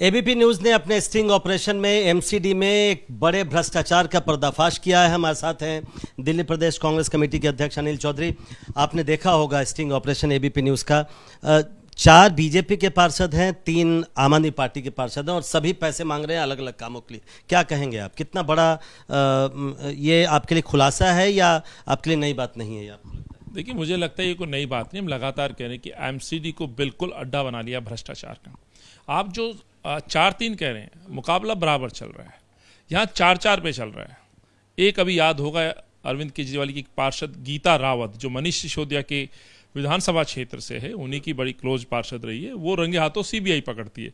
ABP News ने अपने sting operation में एमसीडी में एक बड़े भ्रष्टाचार का पर्दाफाश किया है हमारे साथ हैं दिल्ली प्रदेश कांग्रेस कमेटी के अध्यक्ष अनिल चौधरी आपने देखा होगा स्टिंग ऑपरेशन एबीपी न्यूज का चार बीजेपी के पार्षद हैं तीन आम आदमी पार्टी के पार्षद हैं और सभी पैसे मांग रहे हैं अलग अलग कामों के लिए क्या कहेंगे आप कितना बड़ा ये आपके लिए खुलासा है या आपके लिए नई बात नहीं है आपको देखिए मुझे लगता है ये कोई नई बात नहीं हम लगातार कह रहे हैं कि एमसीडी को बिल्कुल अड्डा बना लिया भ्रष्टाचार का आप जो चार तीन कह रहे हैं मुकाबला बराबर चल रहा है यहाँ चार चार पे चल रहा है एक अभी याद होगा अरविंद केजरीवाल की पार्षद गीता रावत जो मनीष सिसोदिया के विधानसभा क्षेत्र से है उन्हीं की बड़ी क्लोज पार्षद रही है वो रंगे हाथों सीबीआई पकड़ती है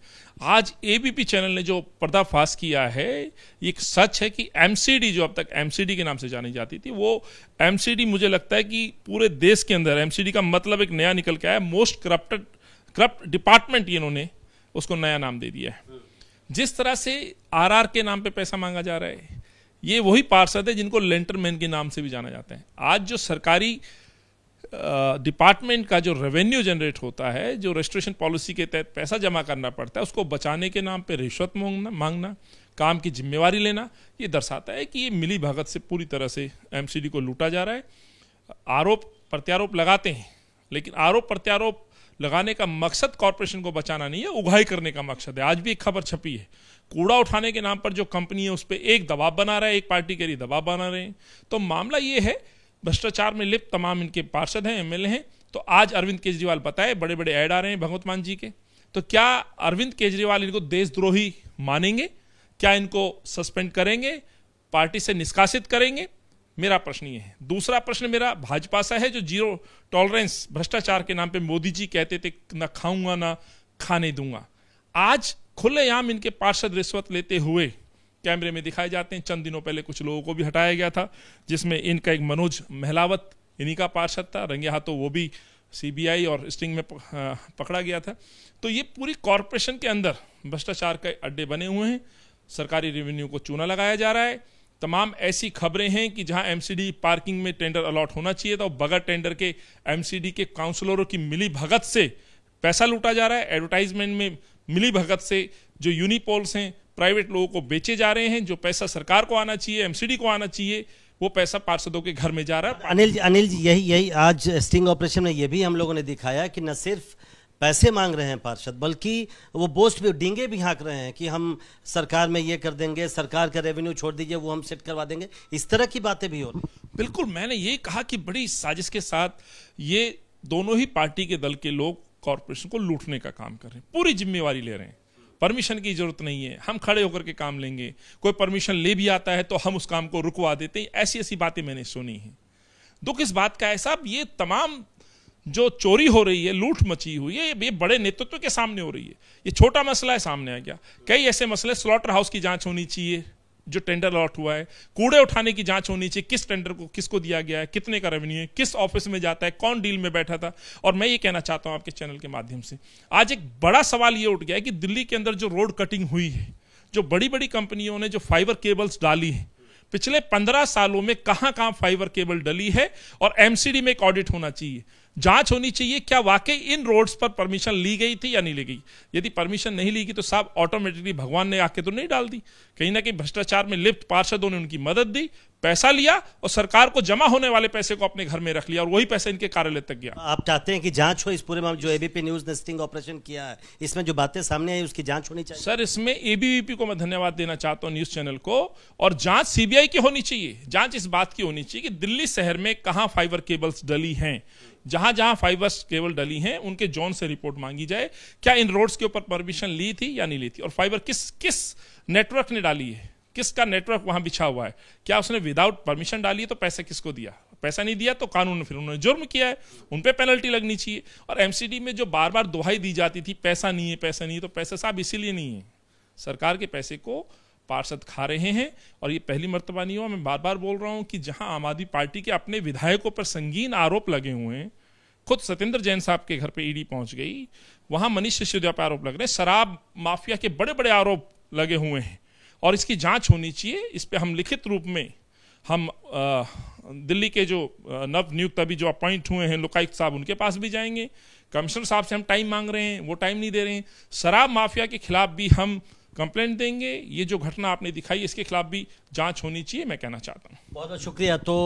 आज एबीपी चैनल ने जो पर्दाफाश किया है एक सच है कि एमसीडी जो अब तक एमसीडी के नाम से जानी जाती थी वो एमसीडी मुझे लगता है कि पूरे देश के अंदर एमसीडी का मतलब एक नया निकल के आया मोस्ट करप्टेड करप्ट डिपार्टमेंट इन्होंने उसको नया नाम दे दिया है जिस तरह से आरआर के नाम पे पैसा मांगा जा रहा है ये वही पार्षद है जिनको लेंटरमैन के नाम से भी जाना जाता है आज जो सरकारी डिपार्टमेंट का जो रेवेन्यू जनरेट होता है जो रजिस्ट्रेशन पॉलिसी के तहत पैसा जमा करना पड़ता है उसको बचाने के नाम पर रिश्वत मांगना मांगना काम की जिम्मेवारी लेना ये दर्शाता है कि ये मिली भगत से पूरी तरह से एमसीडी को लूटा जा रहा है आरोप प्रत्यारोप लगाते हैं लेकिन आरोप प्रत्यारोप लगाने का मकसद कॉरपोरेशन को बचाना नहीं है उगाही करने का मकसद है आज भी एक खबर छपी है कूड़ा उठाने के नाम पर जो कंपनी है उस पर एक दबाव बना रहा है एक पार्टी के लिए दबाव बना रहे हैं तो मामला ये है भ्रष्टाचार में लिप्त तमाम इनके पार्षद हैं एमएलए हैं तो आज अरविंद केजरीवाल बताए बड़े बड़े ऐड आ रहे हैं भगवत मान जी के तो क्या अरविंद केजरीवाल इनको देशद्रोही मानेंगे क्या इनको सस्पेंड करेंगे पार्टी से निष्कासित करेंगे मेरा प्रश्न ये है दूसरा प्रश्न मेरा भाजपा सा है जो जीरो टॉलरेंस भ्रष्टाचार के नाम पे मोदी जी कहते थे ना खाऊंगा ना खाने दूंगा आज खुलेआम इनके पार्षद रिश्वत लेते हुए कैमरे में दिखाए जाते हैं चंद दिनों पहले कुछ लोगों को भी हटाया गया था जिसमें इनका एक मनोज महलावत इन्हीं का पार्षद था रंगे हाथों वो भी सीबीआई और स्टिंग में हाँ, पकड़ा गया था तो ये पूरी कॉरपोरेशन के अंदर भ्रष्टाचार के अड्डे बने हुए हैं सरकारी रेवेन्यू को चूना लगाया जा रहा है तमाम ऐसी खबरें हैं कि जहां एमसीडी पार्किंग में टेंडर अलॉट होना चाहिए था और बगैर टेंडर के एमसीडी के काउंसलरों की मिली भगत से पैसा लूटा जा रहा है एडवर्टाइजमेंट में मिली भगत से जो यूनिपोल्स हैं प्राइवेट लोगों को बेचे जा रहे हैं जो पैसा सरकार को आना चाहिए एमसीडी को आना चाहिए वो पैसा पार्षदों के घर में जा रहा है अनिल जी अनिल जी यही यही आज स्टिंग ऑपरेशन में ये भी हम लोगों ने दिखाया कि न सिर्फ पैसे मांग रहे हैं पार्षद बल्कि वो बोस्ट भी डींगे भी हाँक रहे हैं कि हम सरकार में ये कर देंगे सरकार का रेवेन्यू छोड़ दीजिए वो हम सेट करवा देंगे इस तरह की बातें भी हो रही बिल्कुल मैंने ये कहा कि बड़ी साजिश के साथ ये दोनों ही पार्टी के दल के लोग कॉरपोरेशन को लूटने का काम कर रहे हैं पूरी जिम्मेवारी ले रहे हैं परमिशन की जरूरत नहीं है हम खड़े होकर के काम लेंगे कोई परमिशन ले भी आता है तो हम उस काम को रुकवा देते हैं ऐसी ऐसी बातें मैंने सुनी हैं दुख इस बात का है साहब ये तमाम जो चोरी हो रही है लूट मची हुई है ये बड़े नेतृत्व के सामने हो रही है ये छोटा मसला है सामने आ गया कई ऐसे मसले स्लॉटर हाउस की जांच होनी चाहिए जो टेंडर लॉट हुआ है कूड़े उठाने की जांच होनी चाहिए किस टेंडर को किसको दिया गया है कितने का रेवेन्यू है किस ऑफिस में जाता है कौन डील में बैठा था और मैं ये कहना चाहता हूं आपके चैनल के माध्यम से आज एक बड़ा सवाल ये उठ गया है कि दिल्ली के अंदर जो रोड कटिंग हुई है जो बड़ी बड़ी कंपनियों ने जो फाइबर केबल्स डाली है पिछले पंद्रह सालों में कहां कहां फाइबर केबल डली है और एमसीडी में एक ऑडिट होना चाहिए जांच होनी चाहिए क्या वाकई इन रोड्स पर परमिशन ली गई थी या नहीं ली गई यदि परमिशन नहीं ली गई तो साहब ऑटोमेटिकली भगवान ने आके तो नहीं डाल दी कहीं ना कहीं भ्रष्टाचार में लिप्त पार्षदों ने उनकी मदद दी पैसा लिया और सरकार को जमा होने वाले पैसे को अपने घर में रख लिया और वही पैसा इनके कार्यालय तक गया आप चाहते हैं कि जांच हो इस पूरे मामले जो एबीपी न्यूज ने स्टिंग ऑपरेशन किया है इसमें जो बातें सामने आई उसकी जांच होनी चाहिए सर इसमें एबीवीपी को मैं धन्यवाद देना चाहता हूँ न्यूज चैनल को और जांच सीबीआई की होनी चाहिए जांच इस बात की होनी चाहिए कि दिल्ली शहर में कहा फाइबर केबल्स डली है जहां जहां जहां फाइबर्स केबल डली हैं उनके जोन से रिपोर्ट मांगी जाए क्या इन रोड्स के ऊपर परमिशन ली थी या नहीं ली थी और फाइबर किस किस नेटवर्क ने डाली है किसका नेटवर्क वहां बिछा हुआ है क्या उसने विदाउट परमिशन डाली है तो पैसे किसको दिया पैसा नहीं दिया तो कानून फिर उन्होंने जुर्म किया है उन पर पे पेनल्टी लगनी चाहिए और एमसीडी में जो बार बार दुहाई दी जाती थी पैसा नहीं है पैसा नहीं है तो पैसे साहब इसीलिए नहीं है सरकार के पैसे को पार्षद खा रहे हैं और ये पहली मरतबा नहीं हुआ मैं बार बार बोल रहा हूँ कि जहाँ आम आदमी पार्टी के अपने विधायकों पर संगीन आरोप लगे हुए हैं खुद सत्येंद्र जैन साहब के घर पे ईडी पहुंच गई वहां मनीष सिसोदिया पर आरोप लग रहे शराब माफिया के बड़े बड़े आरोप लगे हुए हैं और इसकी जांच होनी चाहिए इस पर हम लिखित रूप में हम दिल्ली के जो नव नियुक्त अभी जो अपॉइंट हुए हैं लोकायुक्त साहब उनके पास भी जाएंगे कमिश्नर साहब से हम टाइम मांग रहे हैं वो टाइम नहीं दे रहे हैं शराब माफिया के खिलाफ भी हम कंप्लेंट देंगे ये जो घटना आपने दिखाई इसके खिलाफ भी जांच होनी चाहिए मैं कहना चाहता हूँ बहुत बहुत शुक्रिया तो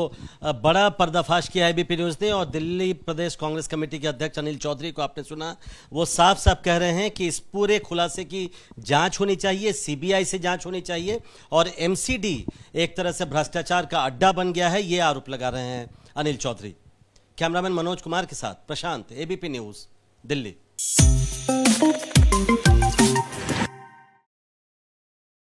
बड़ा पर्दाफाश किया है बीपी न्यूज ने और दिल्ली प्रदेश कांग्रेस कमेटी के अध्यक्ष अनिल चौधरी को आपने सुना वो साफ साफ कह रहे हैं कि इस पूरे खुलासे की जांच होनी चाहिए सीबीआई से जांच होनी चाहिए और एमसीडी एक तरह से भ्रष्टाचार का अड्डा बन गया है ये आरोप लगा रहे हैं अनिल चौधरी कैमरामैन मनोज कुमार के साथ प्रशांत एबीपी न्यूज दिल्ली